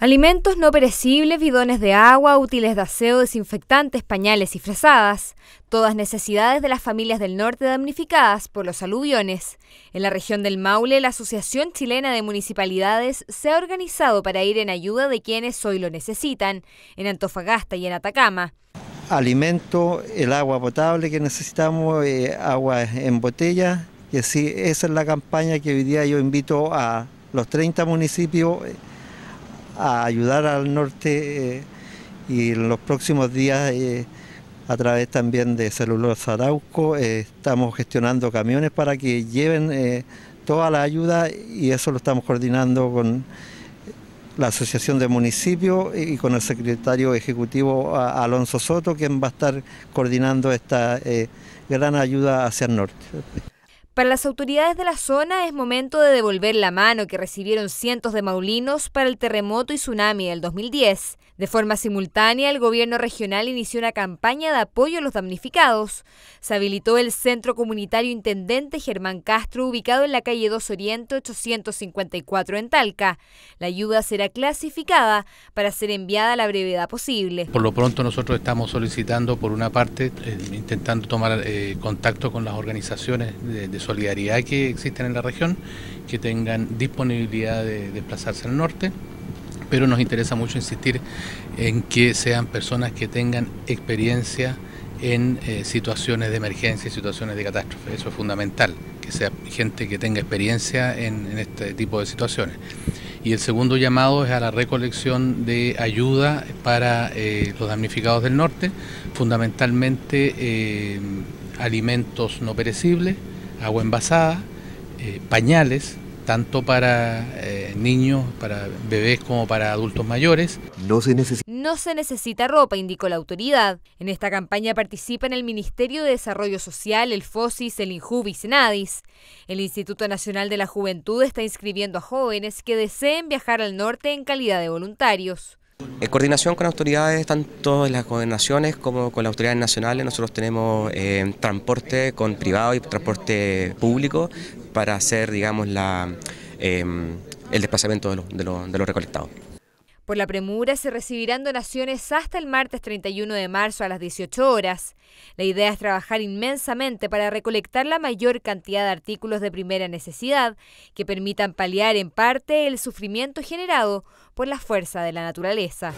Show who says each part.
Speaker 1: Alimentos no perecibles, bidones de agua, útiles de aseo, desinfectantes, pañales y fresadas, todas necesidades de las familias del norte damnificadas por los aluviones. En la región del Maule, la Asociación Chilena de Municipalidades se ha organizado para ir en ayuda de quienes hoy lo necesitan, en Antofagasta y en Atacama.
Speaker 2: Alimento, el agua potable que necesitamos, eh, agua en botella, Que esa es la campaña que hoy día yo invito a los 30 municipios. Eh, a ayudar al norte eh, y en los próximos días eh, a través también de Celulosa Arauco eh, estamos gestionando camiones para que lleven toda la ayuda y eso lo estamos coordinando con la Asociación de Municipios y con el secretario ejecutivo Alonso Soto, quien va a estar coordinando esta gran ayuda hacia el norte.
Speaker 1: Para las autoridades de la zona es momento de devolver la mano que recibieron cientos de maulinos para el terremoto y tsunami del 2010. De forma simultánea, el gobierno regional inició una campaña de apoyo a los damnificados. Se habilitó el Centro Comunitario Intendente Germán Castro, ubicado en la calle 2 Oriente 854 en Talca. La ayuda será clasificada para ser enviada a la brevedad posible. Por
Speaker 3: lo pronto nosotros estamos solicitando, por una parte, eh, intentando tomar eh, contacto con las organizaciones de, de solidaridad que existen en la región, que tengan disponibilidad de desplazarse al norte, pero nos interesa mucho insistir en que sean personas que tengan experiencia en eh, situaciones de emergencia y situaciones de catástrofe. Eso es fundamental, que sea gente que tenga experiencia en, este tipo de situaciones. Y el segundo llamado es a la recolección de ayuda para eh, los damnificados del norte, fundamentalmente eh, alimentos no perecibles, agua envasada, eh, pañales, tanto para eh, niños, para bebés como para adultos mayores. No se,
Speaker 1: necesita. ropa, indicó la autoridad. En esta campaña participan el Ministerio de Desarrollo Social, el FOSIS, el INJUV y El Instituto Nacional de la Juventud está inscribiendo a jóvenes que deseen viajar al norte en calidad de voluntarios.
Speaker 4: En coordinación con autoridades, tanto en las gobernaciones como con las autoridades nacionales, nosotros tenemos eh, transporte con privado y transporte público para hacer, digamos, em, el desplazamiento de los recolectados.
Speaker 1: Por la premura se recibirán donaciones hasta el martes 31 de marzo a las 18 horas. La idea es trabajar inmensamente para recolectar la mayor cantidad de artículos de primera necesidad que permitan paliar en parte el sufrimiento generado por la fuerza de la naturaleza.